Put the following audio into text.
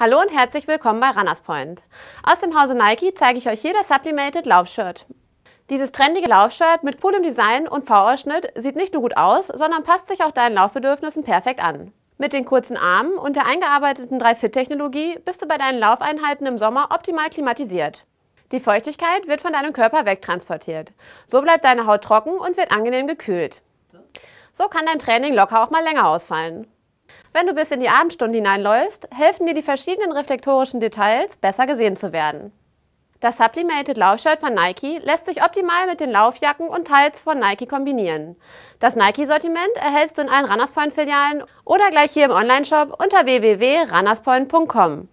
Hallo und herzlich willkommen bei Runners Point. Aus dem Hause Nike zeige ich euch hier das Sublimated Laufshirt. Dieses trendige Laufshirt mit coolem Design und V-Ausschnitt sieht nicht nur gut aus, sondern passt sich auch deinen Laufbedürfnissen perfekt an. Mit den kurzen Armen und der eingearbeiteten 3-Fit-Technologie bist du bei deinen Laufeinheiten im Sommer optimal klimatisiert. Die Feuchtigkeit wird von deinem Körper wegtransportiert. So bleibt deine Haut trocken und wird angenehm gekühlt. So kann dein Training locker auch mal länger ausfallen. Wenn du bis in die Abendstunde hineinläufst, helfen dir die verschiedenen reflektorischen Details, besser gesehen zu werden. Das Sublimated Laufshirt von Nike lässt sich optimal mit den Laufjacken und Teils von Nike kombinieren. Das Nike-Sortiment erhältst du in allen Runners Point-Filialen oder gleich hier im Onlineshop unter www.runnerspoint.com.